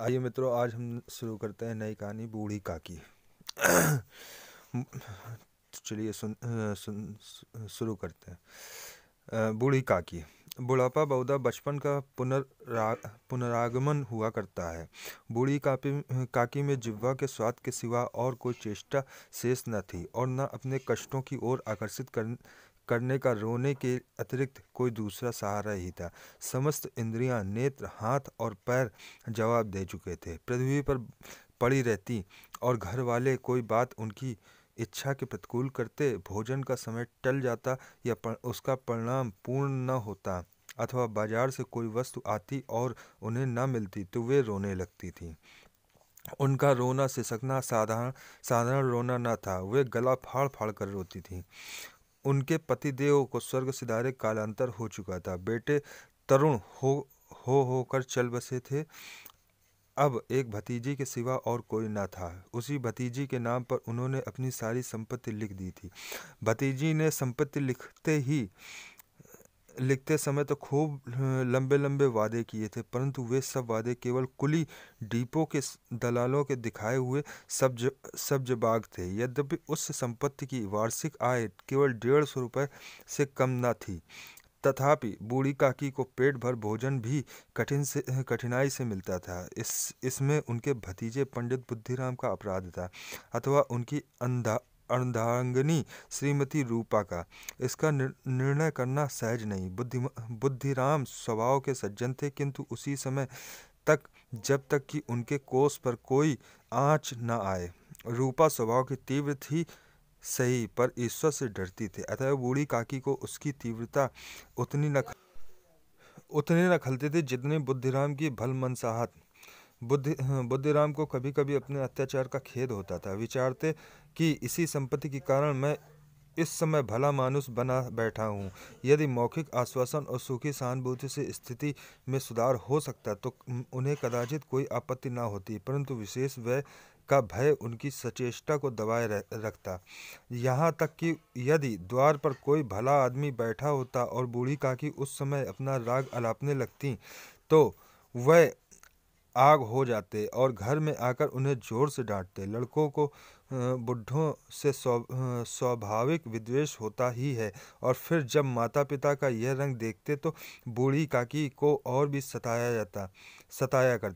आइए मित्रों आज हम शुरू करते हैं नई कहानी बूढ़ी काकी चलिए सुन सुन शुरू करते हैं बूढ़ी काकी बुढ़ापा बहुधा बचपन का पुनरा पुनरागमन हुआ करता है बूढ़ी काकी काकी में जिब्वा के स्वाद के सिवा और कोई चेष्टा शेष न थी और न अपने कष्टों की ओर आकर्षित कर करने का रोने के अतिरिक्त कोई दूसरा सहारा ही था समस्त इंद्रियां, नेत्र हाथ और पैर जवाब दे चुके थे पृथ्वी पर पड़ी रहती और घर वाले कोई बात उनकी इच्छा के प्रतिकूल करते भोजन का समय टल जाता या पर, उसका परिणाम पूर्ण न होता अथवा बाजार से कोई वस्तु आती और उन्हें न मिलती तो वे रोने लगती थी उनका रोना सिसकना साधारण साधारण रोना न था वे गला फाड़ फाड़ कर रोती थी उनके पतिदेव को स्वर्ग सिधारे कालांतर हो चुका था बेटे तरुण हो हो होकर चल बसे थे अब एक भतीजी के सिवा और कोई ना था उसी भतीजी के नाम पर उन्होंने अपनी सारी संपत्ति लिख दी थी भतीजी ने संपत्ति लिखते ही लिखते समय तो खूब लंबे लंबे वादे किए थे परंतु वे सब वादे केवल कुली डीपो के दलालों के दिखाए हुए सब्ज बाग थे यद्यपि उस संपत्ति की वार्षिक आय केवल डेढ़ सौ रुपये से कम न थी तथापि बूढ़ी काकी को पेट भर भोजन भी कठिन से कठिनाई से मिलता था इस इसमें उनके भतीजे पंडित बुद्धिराम का अपराध था अथवा उनकी अंधा अर्धांगनी श्रीमती रूपा का इसका निर्णय करना सहज नहीं बुद्धि बुद्धिराम स्वभाव के सज्जन थे किंतु उसी समय तक जब तक कि उनके कोष पर कोई आँच न आए रूपा स्वभाव की तीव्र थी सही पर ईश्वर से डरती थी अतः बूढ़ी काकी को उसकी तीव्रता उतनी न उतने न खलते थे जितने बुद्धिराम की भल मनसाहत बुद्धि हाँ, बुद्धिराम को कभी कभी अपने अत्याचार का खेद होता था विचारते कि इसी संपत्ति के कारण मैं इस समय भला मानुष बना बैठा हूँ यदि मौखिक आश्वासन और सुखी सहानुभूति से स्थिति में सुधार हो सकता तो उन्हें कदाचित कोई आपत्ति ना होती परंतु विशेष व्यय का भय उनकी सचेष्टा को दबाए रखता यहाँ तक कि यदि द्वार पर कोई भला आदमी बैठा होता और बूढ़ी काकी उस समय अपना राग अलापने लगती तो वह आग हो जाते और घर में आकर उन्हें ज़ोर से डांटते लड़कों को बुढ़ों से स्वाभाविक विद्वेष होता ही है और फिर जब माता पिता का यह रंग देखते तो बूढ़ी काकी को और भी सताया जाता सताया करता